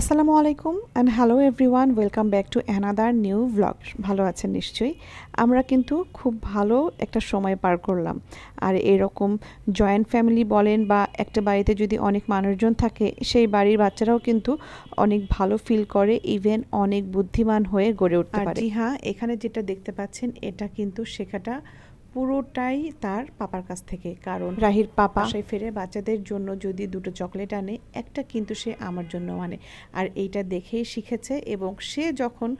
আসসালামু আলাইকুম and hello everyone welcome back to another new blog ভালো আছেন নিশ্চয়ই আমরা কিন্তু খুব ভালো একটা সময় পার করলাম আর এরকম জয়েন্ট ফ্যামিলি বলেন বা একটা বাড়িতে যদি অনেক মানুষজন থাকে সেই বাড়ির বাচ্চারাও কিন্তু অনেক ভালো ফিল করে ইভেন অনেক বুদ্ধিমান হয়ে গড়ে উঠতে পারে হ্যাঁ এখানে যেটা দেখতে পাচ্ছেন এটা কিন্তু শেখাটা পুরোটাই তার পাপার কাছ থেকে কারণ রাহির পাপা সে ফেরে বাচ্চাদের জন্য যদি দুটো চকলেট আনে একটা কিন্তু সে আমার জন্য আনে আর এইটা দেখেই শিখেছে এবং সে যখন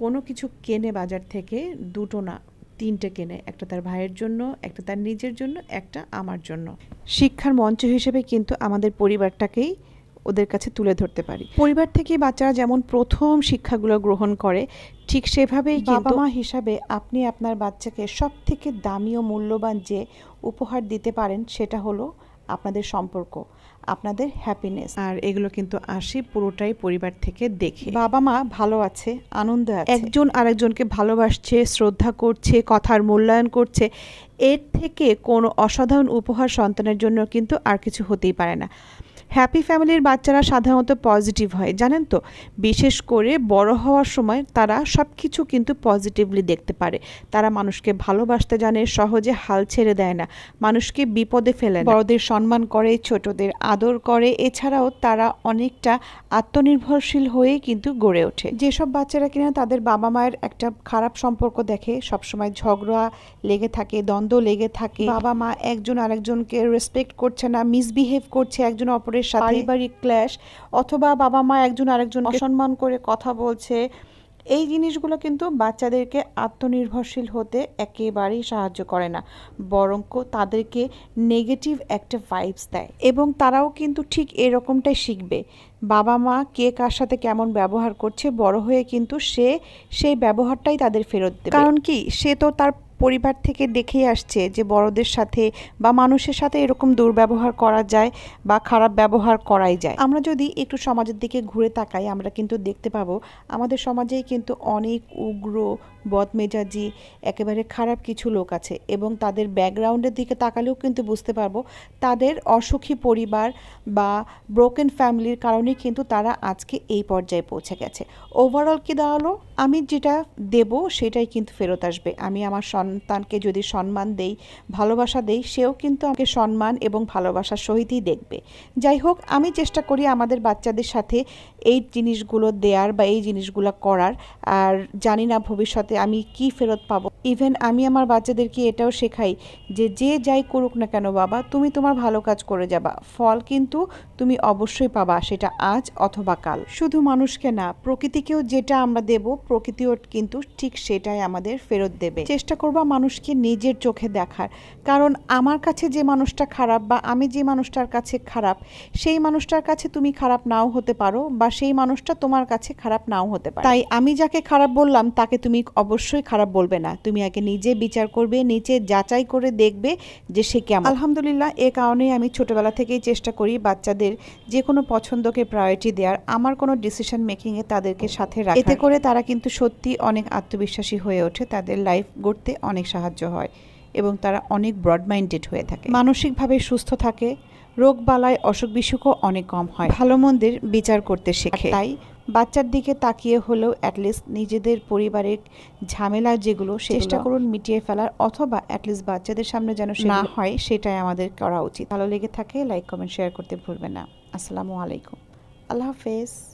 কোনো কিছু কেনে বাজার থেকে দুটো না তিনটে কেনে একটা তার ভাইয়ের জন্য একটা তার নিজের জন্য একটা আমার জন্য শিক্ষার মঞ্চ হিসেবে কিন্তু আমাদের পরিবারটাকেই ওদের কাছে তুলে ধরতে পারি পরিবার থেকে বাচ্চারা যেমন প্রথম শিক্ষাগুলো গ্রহণ করে ঠিক সেভাবেই বাবা মা হিসাবে আপনি আপনার বাচ্চাকে সব থেকে দামি ও মূল্যবান যে উপহার দিতে পারেন সেটা হলো আপনাদের সম্পর্ক আপনাদের হ্যাপিনেস আর এগুলো কিন্তু আসি পুরোটাই পরিবার থেকে দেখে বাবা মা ভালো আছে আনন্দ আছে একজন আরেকজনকে ভালোবাসছে শ্রদ্ধা করছে কথার মূল্যায়ন করছে এর থেকে কোনো অসাধারণ উপহার সন্তানের জন্য কিন্তু আর কিছু হতেই পারে না হ্যাপি ফ্যামিলির বাচ্চারা সাধারণত পজিটিভ হয় জানেন তো বিশেষ করে বড় হওয়ার সময় তারা সব কিছু কিন্তু পজিটিভলি দেখতে পারে তারা মানুষকে ভালোবাসতে জানে সহজে হাল ছেড়ে দেয় না মানুষকে বিপদে ফেলে বড়দের সম্মান করে ছোটদের আদর করে এছাড়াও তারা অনেকটা আত্মনির্ভরশীল হয়ে কিন্তু গড়ে ওঠে যেসব বাচ্চারা কিনা তাদের বাবা মায়ের একটা খারাপ সম্পর্ক দেখে সবসময় ঝগড়া লেগে থাকে দ্বন্দ্ব লেগে থাকে বাবা মা একজন আরেকজনকে রেসপেক্ট করছে না মিসবিহেভ করছে একজন অপরের পরিবারের সাথে পারিবারিক ক্ল্যাশ অথবা বাবা মা একজন আরেকজন অসম্মান করে কথা বলছে এই জিনিসগুলো কিন্তু বাচ্চাদেরকে আত্মনির্ভরশীল হতে একেবারেই সাহায্য করে না বরং তাদেরকে নেগেটিভ একটা ভাইবস দেয় এবং তারাও কিন্তু ঠিক এরকমটাই শিখবে বাবা মা কে কার সাথে কেমন ব্যবহার করছে বড় হয়ে কিন্তু সে সেই ব্যবহারটাই তাদের ফেরত দেবে কারণ কি সে তো তার পরিবার থেকে দেখেই আসছে যে বড়দের সাথে বা মানুষের সাথে এরকম দুর্ব্যবহার করা যায় বা খারাপ ব্যবহার করাই যায় আমরা যদি একটু সমাজের দিকে ঘুরে তাকাই আমরা কিন্তু দেখতে পাবো আমাদের সমাজেই কিন্তু অনেক উগ্র বদমেজাজি একেবারে খারাপ কিছু লোক আছে এবং তাদের ব্যাকগ্রাউন্ডের দিকে তাকালেও কিন্তু বুঝতে পারবো তাদের অসুখী পরিবার বা ব্রোকেন ফ্যামিলির কারণে কিন্তু তারা আজকে এই পর্যায়ে পৌঁছে গেছে ওভারঅল কি দাঁড়ালো আমি যেটা দেব সেটাই কিন্তু ফেরত আসবে আমি আমার সন্তানকে যদি সম্মান দেই ভালোবাসা দেই সেও কিন্তু আমাকে সম্মান এবং ভালোবাসার সহিতই দেখবে যাই হোক আমি চেষ্টা করি আমাদের বাচ্চাদের সাথে এই জিনিসগুলো দেয়ার বা এই জিনিসগুলো করার আর জানি না ভবিষ্যতে সাথে আমি কি ফেরত পাবো ইভেন আমি আমার বাচ্চাদেরকে এটাও শেখাই যে যে যাই করুক না কেন বাবা তুমি তোমার ভালো কাজ করে যাবা ফল কিন্তু তুমি অবশ্যই পাবা সেটা আজ অথবা কাল শুধু মানুষকে না প্রকৃতিকেও যেটা আমরা দেব প্রকৃতিও কিন্তু ঠিক সেটাই আমাদের ফেরত দেবে চেষ্টা করবা মানুষকে নিজের চোখে দেখার কারণ আমার কাছে যে মানুষটা খারাপ বা আমি যে মানুষটার কাছে খারাপ সেই মানুষটার কাছে তুমি খারাপ নাও হতে পারো বা সেই মানুষটা তোমার কাছে খারাপ নাও হতে পারে তাই আমি যাকে খারাপ বললাম তাকে তুমি অবশ্যই খারাপ বলবে না তুমি আগে নিজে বিচার করবে নিচে যাচাই করে দেখবে যে সে কেমন আলহামদুলিল্লাহ এ কারণেই আমি ছোটোবেলা থেকেই চেষ্টা করি বাচ্চাদের যে কোনো পছন্দকে প্রায়োরিটি দেওয়ার আমার কোনো ডিসিশন মেকিংয়ে তাদেরকে সাথে রাখা এতে করে তারা কিন্তু সত্যি অনেক আত্মবিশ্বাসী হয়ে ওঠে তাদের লাইফ গড়তে অনেক সাহায্য হয় এবং তারা অনেক ব্রড মাইন্ডেড হয়ে থাকে মানসিকভাবে সুস্থ থাকে রোগ বালায় অসুখ বিসুখও অনেক কম হয় ভালো মন্দের বিচার করতে শেখে তাই বাচ্চার দিকে তাকিয়ে হলেও অ্যাটলিস্ট নিজেদের পরিবারের ঝামেলা যেগুলো চেষ্টা করুন মিটিয়ে ফেলার অথবা অ্যাটলিস্ট বাচ্চাদের সামনে যেন না হয় সেটাই আমাদের করা উচিত ভালো লেগে থাকে লাইক কমেন্ট শেয়ার করতে ভুলবেন না আসসালামু আলাইকুম আল্লাহ হাফেজ